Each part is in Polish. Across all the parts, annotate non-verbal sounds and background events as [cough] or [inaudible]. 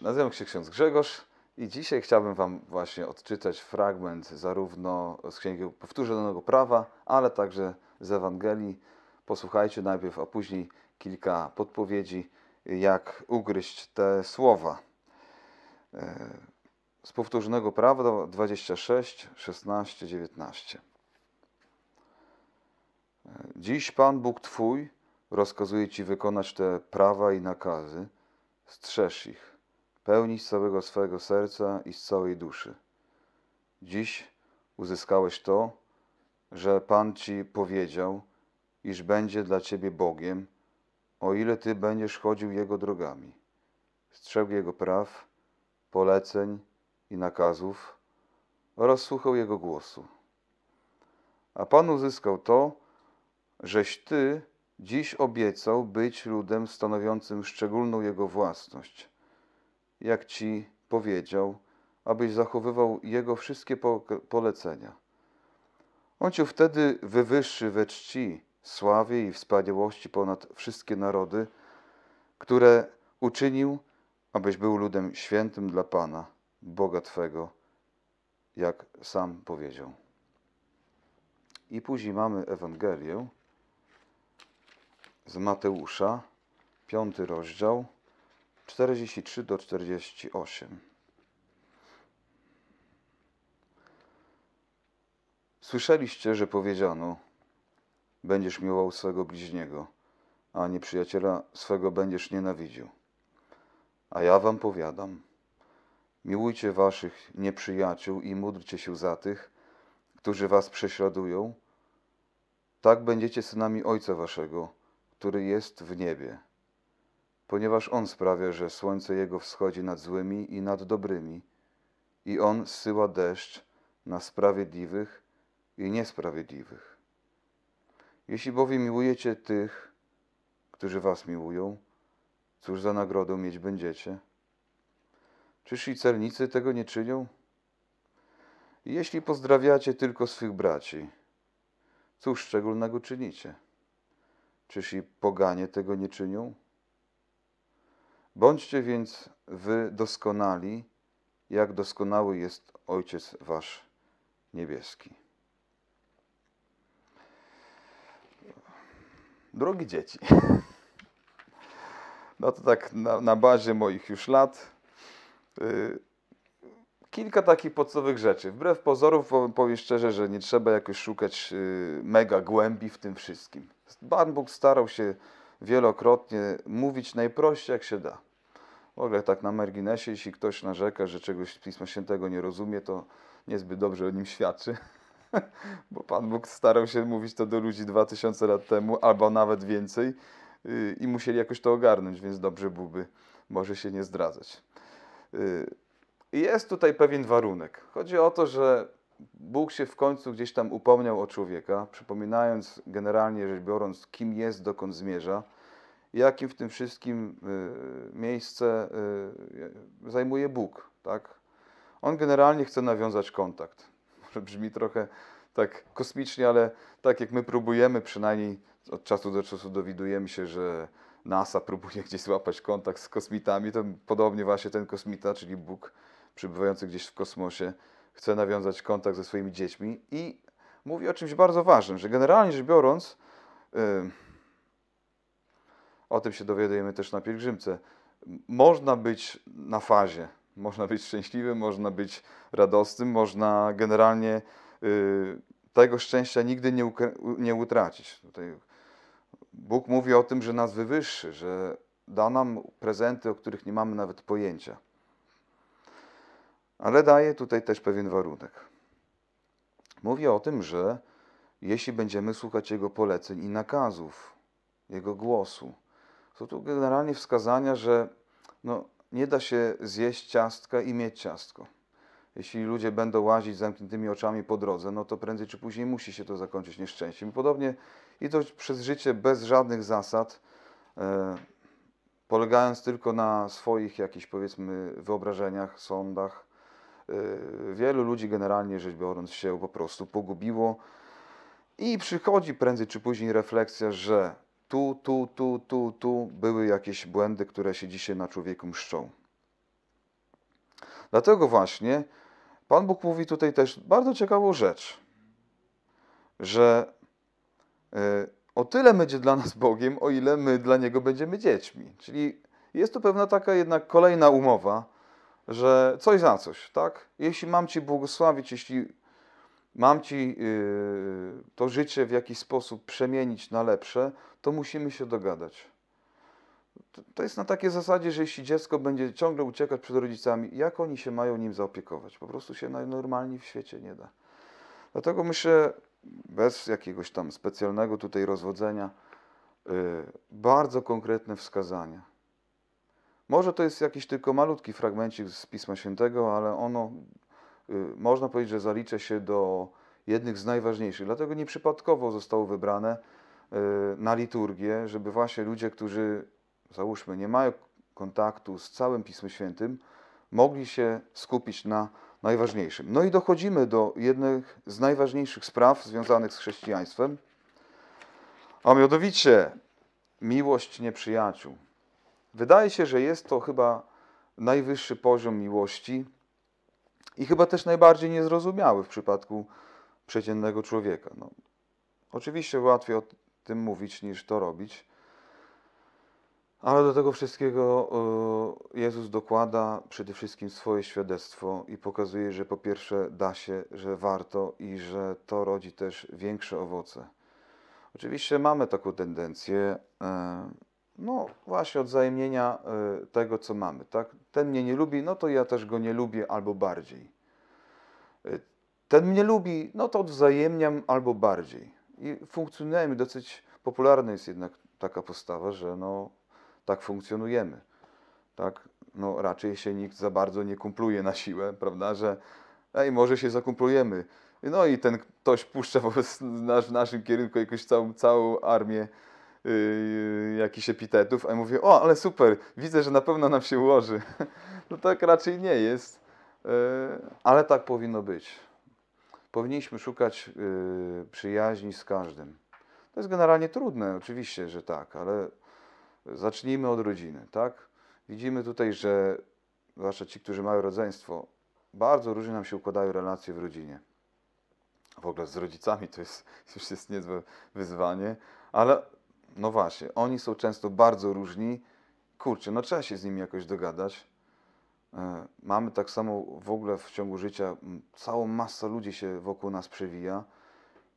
Nazywam się ksiądz Grzegorz i dzisiaj chciałbym Wam właśnie odczytać fragment zarówno z Księgi Powtórzonego Prawa, ale także z Ewangelii. Posłuchajcie najpierw, a później kilka podpowiedzi, jak ugryźć te słowa. E, z Powtórzonego Prawa 26, 16, 19. Dziś Pan Bóg Twój rozkazuje Ci wykonać te prawa i nakazy, strzeż ich pełni z całego swojego serca i z całej duszy. Dziś uzyskałeś to, że Pan ci powiedział, iż będzie dla ciebie Bogiem, o ile ty będziesz chodził Jego drogami. Strzegł Jego praw, poleceń i nakazów oraz słuchał Jego głosu. A Pan uzyskał to, żeś ty dziś obiecał być ludem stanowiącym szczególną Jego własność – jak ci powiedział, abyś zachowywał jego wszystkie polecenia. On cię wtedy wywyższy we czci, sławie i wspaniałości ponad wszystkie narody, które uczynił, abyś był ludem świętym dla Pana, Boga Twego, jak sam powiedział. I później mamy Ewangelię z Mateusza, piąty rozdział. 43 do 48. Słyszeliście, że powiedziano: Będziesz miłował swego bliźniego, a nieprzyjaciela swego będziesz nienawidził. A ja wam powiadam: Miłujcie waszych nieprzyjaciół i módlcie się za tych, którzy was prześladują. Tak będziecie synami Ojca Waszego, który jest w niebie ponieważ On sprawia, że słońce Jego wschodzi nad złymi i nad dobrymi, i On zsyła deszcz na sprawiedliwych i niesprawiedliwych. Jeśli bowiem miłujecie tych, którzy was miłują, cóż za nagrodę mieć będziecie? Czyż i celnicy tego nie czynią? Jeśli pozdrawiacie tylko swych braci, cóż szczególnego czynicie? Czyż i poganie tego nie czynią? Bądźcie więc wy doskonali, jak doskonały jest Ojciec Wasz Niebieski. Drogi dzieci, no to tak na, na bazie moich już lat, yy, kilka takich podstawowych rzeczy. Wbrew pozorów powiem, powiem szczerze, że nie trzeba jakoś szukać yy, mega głębi w tym wszystkim. Pan Bóg starał się wielokrotnie mówić najprościej jak się da. W ogóle tak na marginesie, jeśli ktoś narzeka, że czegoś z Pisma Świętego nie rozumie, to niezbyt dobrze o nim świadczy, [laughs] bo Pan Bóg starał się mówić to do ludzi 2000 lat temu, albo nawet więcej yy, i musieli jakoś to ogarnąć, więc dobrze byłby może się nie zdradzać. Yy, jest tutaj pewien warunek. Chodzi o to, że Bóg się w końcu gdzieś tam upomniał o człowieka, przypominając generalnie rzecz biorąc, kim jest, dokąd zmierza, jakim w tym wszystkim y, miejsce y, zajmuje Bóg. Tak? On generalnie chce nawiązać kontakt. [laughs] Może brzmi trochę tak kosmicznie, ale tak jak my próbujemy, przynajmniej od czasu do czasu dowiadujemy się, że NASA próbuje gdzieś złapać kontakt z kosmitami, to podobnie właśnie ten kosmita, czyli Bóg przybywający gdzieś w kosmosie, chce nawiązać kontakt ze swoimi dziećmi i mówi o czymś bardzo ważnym, że generalnie rzecz biorąc, yy, o tym się dowiadujemy też na pielgrzymce, można być na fazie, można być szczęśliwym, można być radosnym, można generalnie yy, tego szczęścia nigdy nie, nie utracić. Tutaj Bóg mówi o tym, że nas wywyższy, że da nam prezenty, o których nie mamy nawet pojęcia ale daje tutaj też pewien warunek. Mówi o tym, że jeśli będziemy słuchać Jego poleceń i nakazów, Jego głosu, są tu generalnie wskazania, że no, nie da się zjeść ciastka i mieć ciastko. Jeśli ludzie będą łazić zamkniętymi oczami po drodze, no to prędzej czy później musi się to zakończyć nieszczęściem. I podobnie idąc przez życie bez żadnych zasad, e, polegając tylko na swoich jakichś powiedzmy wyobrażeniach, sądach, E, wielu ludzi generalnie rzecz biorąc się po prostu pogubiło i przychodzi prędzej czy później refleksja, że tu, tu, tu, tu, tu były jakieś błędy, które się dzisiaj na człowieku mszczą. Dlatego właśnie Pan Bóg mówi tutaj też bardzo ciekawą rzecz, że e, o tyle będzie dla nas Bogiem, o ile my dla Niego będziemy dziećmi. Czyli jest to pewna taka jednak kolejna umowa, że coś za coś, tak? Jeśli mam Ci błogosławić, jeśli mam Ci yy, to życie w jakiś sposób przemienić na lepsze, to musimy się dogadać. To jest na takiej zasadzie, że jeśli dziecko będzie ciągle uciekać przed rodzicami, jak oni się mają nim zaopiekować? Po prostu się najnormalniej w świecie nie da. Dlatego myślę, bez jakiegoś tam specjalnego tutaj rozwodzenia, yy, bardzo konkretne wskazania może to jest jakiś tylko malutki fragmencik z Pisma Świętego, ale ono, y, można powiedzieć, że zalicza się do jednych z najważniejszych. Dlatego nieprzypadkowo zostało wybrane y, na liturgię, żeby właśnie ludzie, którzy, załóżmy, nie mają kontaktu z całym Pismem Świętym, mogli się skupić na najważniejszym. No i dochodzimy do jednych z najważniejszych spraw związanych z chrześcijaństwem, a mianowicie miłość nieprzyjaciół. Wydaje się, że jest to chyba najwyższy poziom miłości i chyba też najbardziej niezrozumiały w przypadku przeciętnego człowieka. No, oczywiście łatwiej o tym mówić niż to robić, ale do tego wszystkiego e, Jezus dokłada przede wszystkim swoje świadectwo i pokazuje, że po pierwsze da się, że warto i że to rodzi też większe owoce. Oczywiście mamy taką tendencję e, no właśnie odzajemnienia y, tego, co mamy. Tak? Ten mnie nie lubi, no to ja też go nie lubię albo bardziej. Y, ten mnie lubi, no to odwzajemniam albo bardziej. I funkcjonujemy, dosyć popularna jest jednak taka postawa, że no tak funkcjonujemy. Tak? No raczej się nikt za bardzo nie kumpluje na siłę, [laughs] prawda, że ej, może się zakumplujemy. No i ten ktoś puszcza wobec nas, w naszym kierunku jakąś całą, całą armię Yy, jakichś epitetów, a ja mówię, o, ale super, widzę, że na pewno nam się ułoży. [laughs] No tak raczej nie jest, yy, ale tak powinno być. Powinniśmy szukać yy, przyjaźni z każdym. To jest generalnie trudne, oczywiście, że tak, ale zacznijmy od rodziny, tak? Widzimy tutaj, że zwłaszcza ci, którzy mają rodzeństwo, bardzo różnie nam się układają relacje w rodzinie. W ogóle z rodzicami to jest, [laughs] już jest niezłe wyzwanie, ale no właśnie, oni są często bardzo różni. Kurczę, no trzeba się z nimi jakoś dogadać. E, mamy tak samo w ogóle w ciągu życia, całą masę ludzi się wokół nas przewija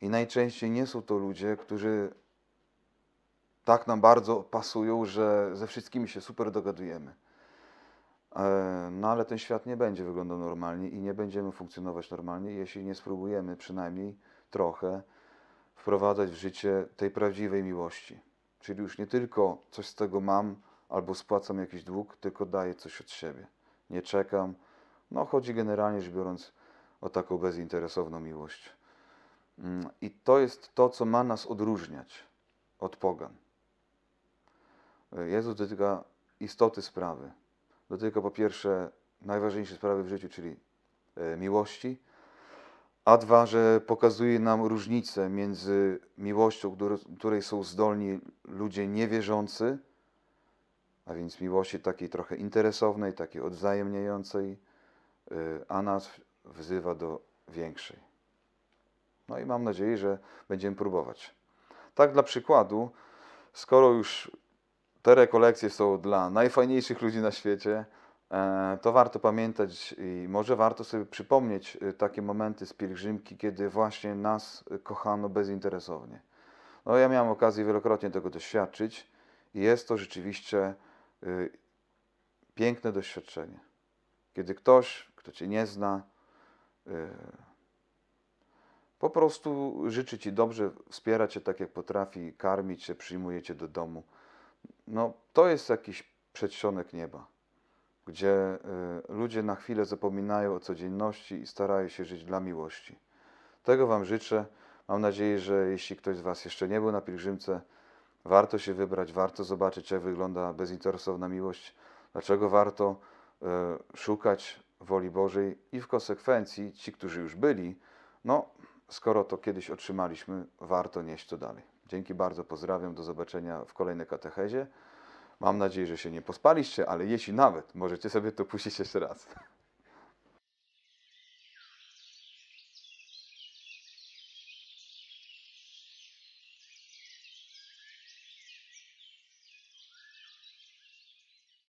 i najczęściej nie są to ludzie, którzy tak nam bardzo pasują, że ze wszystkimi się super dogadujemy. E, no ale ten świat nie będzie wyglądał normalnie i nie będziemy funkcjonować normalnie, jeśli nie spróbujemy przynajmniej trochę wprowadzać w życie tej prawdziwej miłości. Czyli już nie tylko coś z tego mam albo spłacam jakiś dług, tylko daję coś od siebie. Nie czekam. No, chodzi generalnie rzecz biorąc o taką bezinteresowną miłość. Mm, I to jest to, co ma nas odróżniać od pogan. Jezus dotyka istoty sprawy. Dotyka po pierwsze najważniejszej sprawy w życiu, czyli e, miłości, a dwa, że pokazuje nam różnicę między miłością, której są zdolni ludzie niewierzący, a więc miłości takiej trochę interesownej, takiej odzajemniającej, y, a nas wzywa do większej. No i mam nadzieję, że będziemy próbować. Tak dla przykładu, skoro już te rekolekcje są dla najfajniejszych ludzi na świecie, E, to warto pamiętać i może warto sobie przypomnieć e, takie momenty z pielgrzymki, kiedy właśnie nas e, kochano bezinteresownie. No ja miałem okazję wielokrotnie tego doświadczyć i jest to rzeczywiście piękne doświadczenie. Kiedy ktoś, kto cię nie zna, po prostu życzy ci dobrze, wspiera cię tak jak potrafi, karmi cię, przyjmuje cię do domu. No to jest jakiś przedsionek nieba gdzie y, ludzie na chwilę zapominają o codzienności i starają się żyć dla miłości. Tego Wam życzę. Mam nadzieję, że jeśli ktoś z Was jeszcze nie był na pielgrzymce, warto się wybrać, warto zobaczyć, jak wygląda bezinteresowna miłość, dlaczego warto y, szukać woli Bożej i w konsekwencji ci, którzy już byli, no skoro to kiedyś otrzymaliśmy, warto nieść to dalej. Dzięki bardzo, pozdrawiam, do zobaczenia w kolejnej katechezie. Mam nadzieję, że się nie pospaliście, ale jeśli nawet, możecie sobie to puścić jeszcze raz.